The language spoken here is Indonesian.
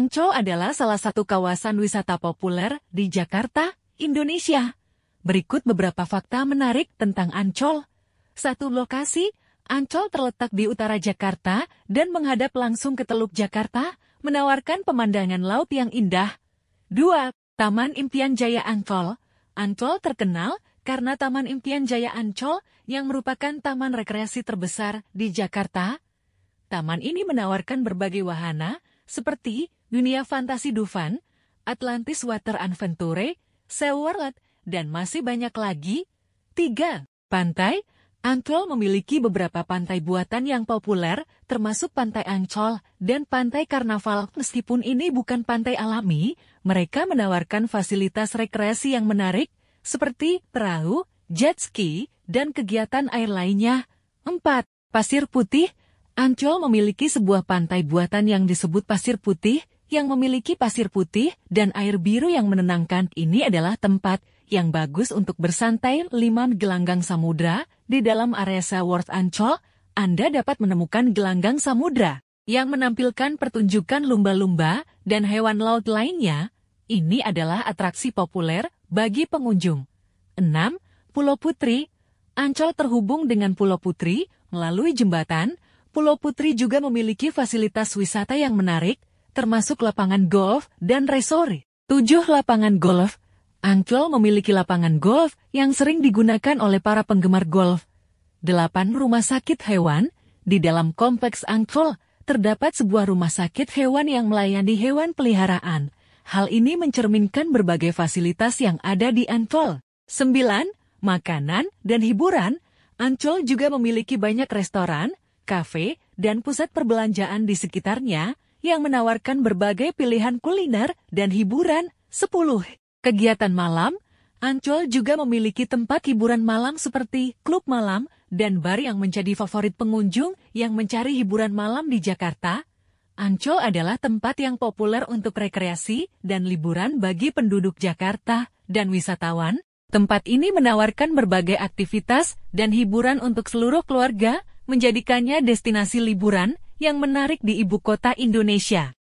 Ancol adalah salah satu kawasan wisata populer di Jakarta, Indonesia. Berikut beberapa fakta menarik tentang Ancol. Satu lokasi, Ancol terletak di utara Jakarta dan menghadap langsung ke Teluk Jakarta, menawarkan pemandangan laut yang indah. Dua, Taman Impian Jaya Ancol. Ancol terkenal karena Taman Impian Jaya Ancol yang merupakan taman rekreasi terbesar di Jakarta. Taman ini menawarkan berbagai wahana seperti Dunia Fantasi Dufan, Atlantis Water Adventure, Seaworld, dan masih banyak lagi. 3. Pantai Ancol memiliki beberapa pantai buatan yang populer, termasuk Pantai Ancol dan Pantai Karnaval. Meskipun ini bukan pantai alami, mereka menawarkan fasilitas rekreasi yang menarik, seperti perahu, jet ski, dan kegiatan air lainnya. 4. Pasir Putih Ancol memiliki sebuah pantai buatan yang disebut Pasir Putih, yang memiliki pasir putih dan air biru yang menenangkan ini adalah tempat yang bagus untuk bersantai Lima gelanggang samudra di dalam area Worth Ancol. Anda dapat menemukan gelanggang samudra yang menampilkan pertunjukan lumba-lumba dan hewan laut lainnya. Ini adalah atraksi populer bagi pengunjung. 6. Pulau Putri Ancol terhubung dengan Pulau Putri melalui jembatan. Pulau Putri juga memiliki fasilitas wisata yang menarik, termasuk lapangan golf dan resori. Tujuh lapangan golf. Ancol memiliki lapangan golf yang sering digunakan oleh para penggemar golf. Delapan rumah sakit hewan. Di dalam kompleks Ancol terdapat sebuah rumah sakit hewan yang melayani hewan peliharaan. Hal ini mencerminkan berbagai fasilitas yang ada di Ancol. Sembilan Makanan dan hiburan. Ancol juga memiliki banyak restoran, kafe, dan pusat perbelanjaan di sekitarnya, yang menawarkan berbagai pilihan kuliner dan hiburan. 10. Kegiatan malam Ancol juga memiliki tempat hiburan malam seperti klub malam dan bar yang menjadi favorit pengunjung yang mencari hiburan malam di Jakarta. Ancol adalah tempat yang populer untuk rekreasi dan liburan bagi penduduk Jakarta dan wisatawan. Tempat ini menawarkan berbagai aktivitas dan hiburan untuk seluruh keluarga, menjadikannya destinasi liburan yang menarik di ibu kota Indonesia.